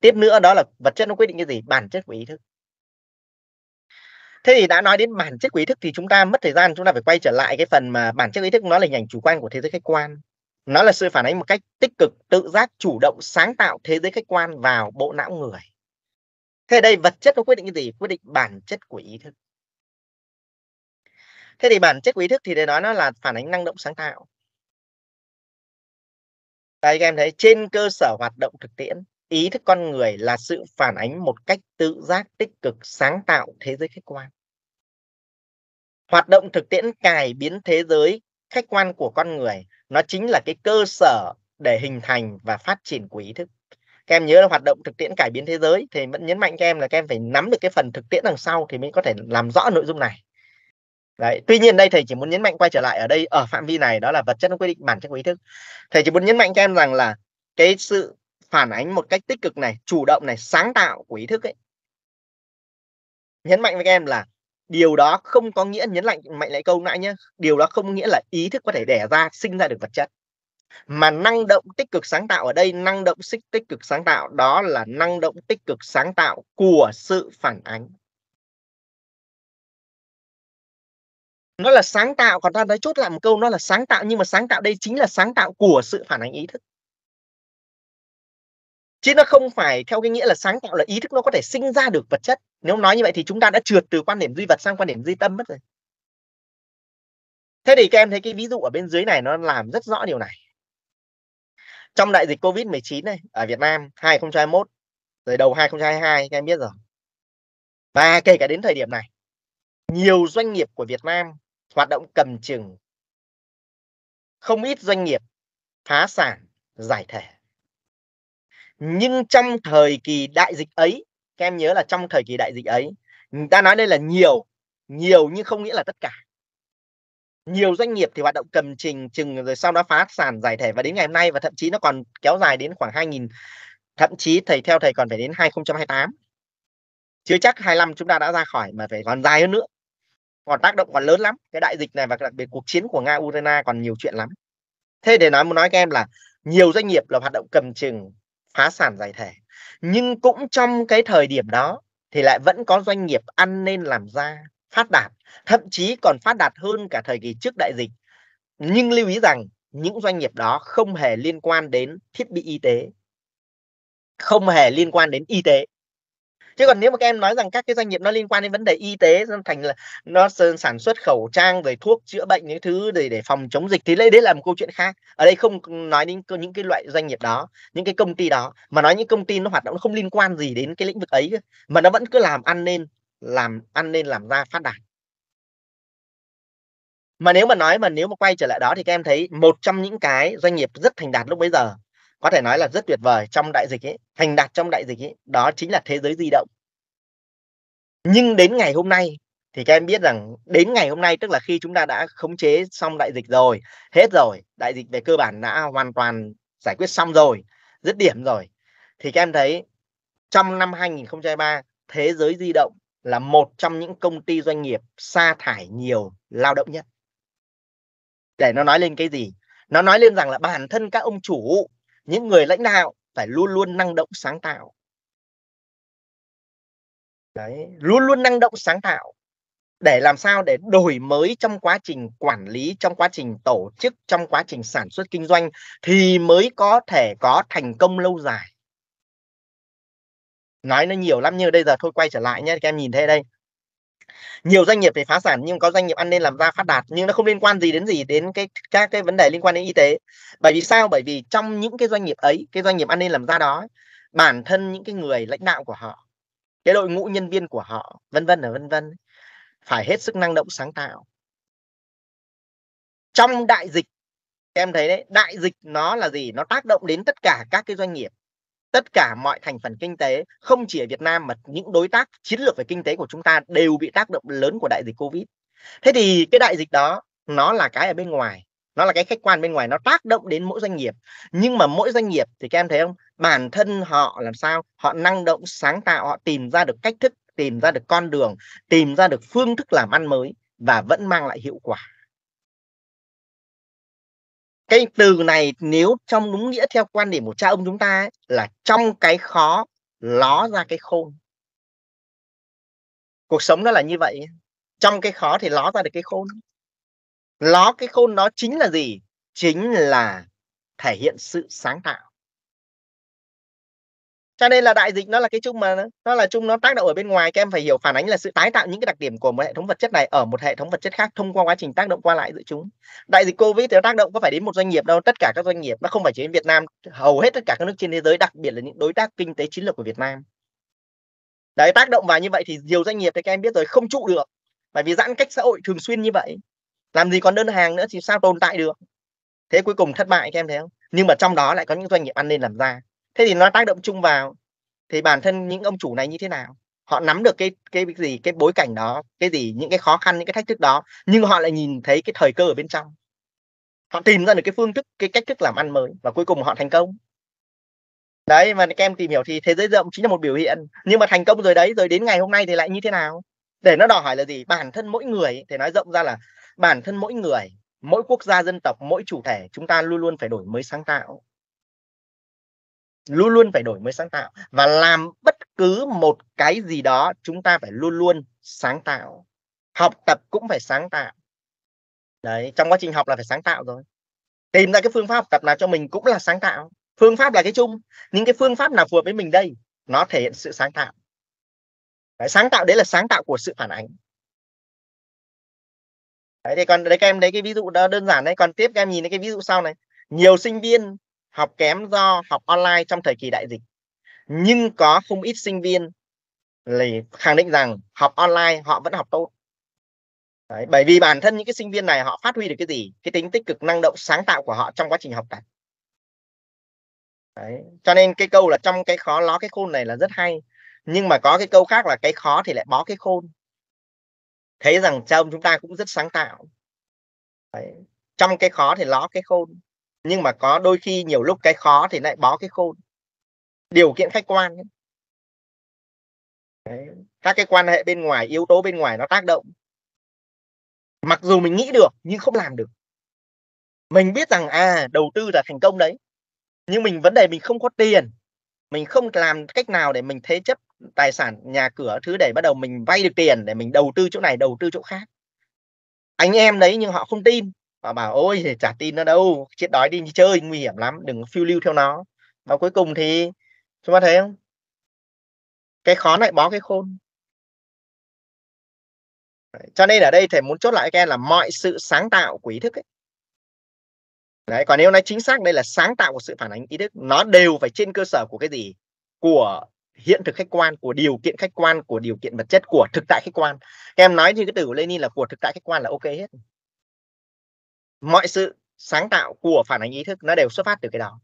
tiếp nữa đó là vật chất nó quyết định cái gì bản chất của ý thức thế thì đã nói đến bản chất của ý thức thì chúng ta mất thời gian chúng ta phải quay trở lại cái phần mà bản chất ý thức nó là hình ảnh chủ quan của thế giới khách quan nó là sự phản ánh một cách tích cực tự giác chủ động sáng tạo thế giới khách quan vào bộ não người thế đây vật chất nó quyết định cái gì quyết định bản chất của ý thức thế thì bản chất của ý thức thì để nói nó là phản ánh năng động sáng tạo đây các em thấy trên cơ sở hoạt động thực tiễn ý thức con người là sự phản ánh một cách tự giác tích cực sáng tạo thế giới khách quan hoạt động thực tiễn cải biến thế giới khách quan của con người nó chính là cái cơ sở để hình thành và phát triển của ý thức các em nhớ là hoạt động thực tiễn cải biến thế giới thì vẫn nhấn mạnh các em là các em phải nắm được cái phần thực tiễn đằng sau thì mới có thể làm rõ nội dung này Đấy. Tuy nhiên đây thầy chỉ muốn nhấn mạnh quay trở lại ở đây ở phạm vi này đó là vật chất nó quyết định bản chất của ý thức. Thầy chỉ muốn nhấn mạnh các em rằng là cái sự phản ánh một cách tích cực này chủ động này sáng tạo của ý thức ấy nhấn mạnh với các em là điều đó không có nghĩa nhấn mạnh mạnh lại câu nãy nhé điều đó không nghĩa là ý thức có thể đẻ ra sinh ra được vật chất mà năng động tích cực sáng tạo ở đây năng động xích tích cực sáng tạo đó là năng động tích cực sáng tạo của sự phản ánh nó là sáng tạo còn ta nói chốt lại một câu nó là sáng tạo nhưng mà sáng tạo đây chính là sáng tạo của sự phản ánh ý thức chứ nó không phải theo cái nghĩa là sáng tạo là ý thức nó có thể sinh ra được vật chất nếu nói như vậy thì chúng ta đã trượt từ quan điểm duy vật sang quan điểm duy tâm mất rồi thế thì các em thấy cái ví dụ ở bên dưới này nó làm rất rõ điều này trong đại dịch covid 19 này ở Việt Nam 2021 rồi đầu 2022 các em biết rồi và kể cả đến thời điểm này nhiều doanh nghiệp của Việt Nam hoạt động cầm chừng không ít doanh nghiệp phá sản giải thể nhưng trong thời kỳ đại dịch ấy các em nhớ là trong thời kỳ đại dịch ấy người ta nói đây là nhiều nhiều nhưng không nghĩa là tất cả nhiều doanh nghiệp thì hoạt động cầm trình chừng rồi sau đó phá sản giải thể và đến ngày hôm nay và thậm chí nó còn kéo dài đến khoảng 2000 thậm chí thầy theo thầy còn phải đến 2028 chưa chắc 25 chúng ta đã ra khỏi mà phải còn dài hơn nữa còn tác động còn lớn lắm cái đại dịch này và đặc biệt cuộc chiến của nga ukraine còn nhiều chuyện lắm thế để nói muốn nói các em là nhiều doanh nghiệp là hoạt động cầm chừng phá sản giải thể nhưng cũng trong cái thời điểm đó thì lại vẫn có doanh nghiệp ăn nên làm ra phát đạt thậm chí còn phát đạt hơn cả thời kỳ trước đại dịch nhưng lưu ý rằng những doanh nghiệp đó không hề liên quan đến thiết bị y tế không hề liên quan đến y tế chứ còn nếu mà các em nói rằng các cái doanh nghiệp nó liên quan đến vấn đề y tế nó thành là nó sản xuất khẩu trang về thuốc chữa bệnh những thứ để để phòng chống dịch thì đây đấy là một câu chuyện khác ở đây không nói đến những cái loại doanh nghiệp đó những cái công ty đó mà nói những công ty nó hoạt động nó không liên quan gì đến cái lĩnh vực ấy mà nó vẫn cứ làm ăn nên làm ăn nên làm ra phát đạt mà nếu mà nói mà nếu mà quay trở lại đó thì các em thấy một trong những cái doanh nghiệp rất thành đạt lúc bấy giờ có thể nói là rất tuyệt vời trong đại dịch ấy thành đạt trong đại dịch ấy đó chính là thế giới di động nhưng đến ngày hôm nay thì các em biết rằng đến ngày hôm nay tức là khi chúng ta đã khống chế xong đại dịch rồi hết rồi đại dịch về cơ bản đã hoàn toàn giải quyết xong rồi dứt điểm rồi thì các em thấy trong năm 2023 thế giới di động là một trong những công ty doanh nghiệp sa thải nhiều lao động nhất để nó nói lên cái gì nó nói lên rằng là bản thân các ông chủ những người lãnh đạo phải luôn luôn năng động sáng tạo đấy luôn luôn năng động sáng tạo để làm sao để đổi mới trong quá trình quản lý trong quá trình tổ chức trong quá trình sản xuất kinh doanh thì mới có thể có thành công lâu dài nói nó nhiều lắm như bây giờ thôi quay trở lại nhé các em nhìn thấy đây nhiều doanh nghiệp thì phá sản nhưng có doanh nghiệp ăn nên làm ra phát đạt nhưng nó không liên quan gì đến gì đến cái các cái vấn đề liên quan đến y tế bởi vì sao bởi vì trong những cái doanh nghiệp ấy cái doanh nghiệp ăn nên làm ra đó bản thân những cái người lãnh đạo của họ cái đội ngũ nhân viên của họ vân vân và vân vân phải hết sức năng động sáng tạo trong đại dịch em thấy đấy đại dịch nó là gì nó tác động đến tất cả các cái doanh nghiệp tất cả mọi thành phần kinh tế không chỉ ở Việt Nam mà những đối tác chiến lược về kinh tế của chúng ta đều bị tác động lớn của đại dịch Covid. Thế thì cái đại dịch đó nó là cái ở bên ngoài, nó là cái khách quan bên ngoài nó tác động đến mỗi doanh nghiệp. Nhưng mà mỗi doanh nghiệp thì các em thấy không? Bản thân họ làm sao? Họ năng động, sáng tạo, họ tìm ra được cách thức, tìm ra được con đường, tìm ra được phương thức làm ăn mới và vẫn mang lại hiệu quả cái từ này nếu trong đúng nghĩa theo quan điểm của cha ông chúng ta ấy, là trong cái khó ló ra cái khôn cuộc sống nó là như vậy trong cái khó thì ló ra được cái khôn ló cái khôn đó chính là gì chính là thể hiện sự sáng tạo cho nên là đại dịch nó là cái chung mà nó là chung nó tác động ở bên ngoài các em phải hiểu phản ánh là sự tái tạo những cái đặc điểm của một hệ thống vật chất này ở một hệ thống vật chất khác thông qua quá trình tác động qua lại giữa chúng đại dịch covid thì nó tác động có phải đến một doanh nghiệp đâu tất cả các doanh nghiệp nó không phải chỉ đến việt nam hầu hết tất cả các nước trên thế giới đặc biệt là những đối tác kinh tế chiến lược của việt nam đấy tác động vào như vậy thì nhiều doanh nghiệp thì các em biết rồi không trụ được bởi vì giãn cách xã hội thường xuyên như vậy làm gì còn đơn hàng nữa thì sao tồn tại được thế cuối cùng thất bại các em thấy không nhưng mà trong đó lại có những doanh nghiệp ăn nên làm ra thế thì nó tác động chung vào thì bản thân những ông chủ này như thế nào họ nắm được cái cái gì cái bối cảnh đó cái gì những cái khó khăn những cái thách thức đó nhưng họ lại nhìn thấy cái thời cơ ở bên trong họ tìm ra được cái phương thức cái cách thức làm ăn mới và cuối cùng họ thành công đấy mà các em tìm hiểu thì thế giới rộng chính là một biểu hiện nhưng mà thành công rồi đấy rồi đến ngày hôm nay thì lại như thế nào để nó đòi hỏi là gì bản thân mỗi người thì nói rộng ra là bản thân mỗi người mỗi quốc gia dân tộc mỗi chủ thể chúng ta luôn luôn phải đổi mới sáng tạo luôn luôn phải đổi mới sáng tạo và làm bất cứ một cái gì đó chúng ta phải luôn luôn sáng tạo học tập cũng phải sáng tạo đấy trong quá trình học là phải sáng tạo rồi tìm ra cái phương pháp học tập nào cho mình cũng là sáng tạo phương pháp là cái chung nhưng cái phương pháp nào phù hợp với mình đây nó thể hiện sự sáng tạo đấy, sáng tạo đấy là sáng tạo của sự phản ánh đấy thì còn đấy các em đấy cái ví dụ đó đơn giản đấy còn tiếp các em nhìn thấy cái ví dụ sau này nhiều sinh viên học kém do học online trong thời kỳ đại dịch nhưng có không ít sinh viên lì khẳng định rằng học online họ vẫn học tốt Đấy, bởi vì bản thân những cái sinh viên này họ phát huy được cái gì cái tính tích cực năng động sáng tạo của họ trong quá trình học tập Đấy. cho nên cái câu là trong cái khó ló cái khôn này là rất hay nhưng mà có cái câu khác là cái khó thì lại bó cái khôn thấy rằng trong chúng ta cũng rất sáng tạo Đấy. trong cái khó thì ló cái khôn nhưng mà có đôi khi nhiều lúc cái khó thì lại bó cái khôn điều kiện khách quan ấy. Đấy. các cái quan hệ bên ngoài yếu tố bên ngoài nó tác động mặc dù mình nghĩ được nhưng không làm được mình biết rằng à đầu tư là thành công đấy nhưng mình vấn đề mình không có tiền mình không làm cách nào để mình thế chấp tài sản nhà cửa thứ để bắt đầu mình vay được tiền để mình đầu tư chỗ này đầu tư chỗ khác anh em đấy nhưng họ không tin và bảo ôi thì chả tin nó đâu chết đói đi chơi nguy hiểm lắm đừng phiêu lưu theo nó và cuối cùng thì chúng ta thấy không cái khó lại bó cái khôn cho nên ở đây thầy muốn chốt lại các em là mọi sự sáng tạo của ý thức ấy. Đấy, còn nếu nói chính xác đây là sáng tạo của sự phản ánh ý thức nó đều phải trên cơ sở của cái gì của hiện thực khách quan của điều kiện khách quan của điều kiện vật chất của thực tại khách quan các em nói thì cái từ của Lenin là của thực tại khách quan là ok hết mọi sự sáng tạo của phản ánh ý thức nó đều xuất phát từ cái đó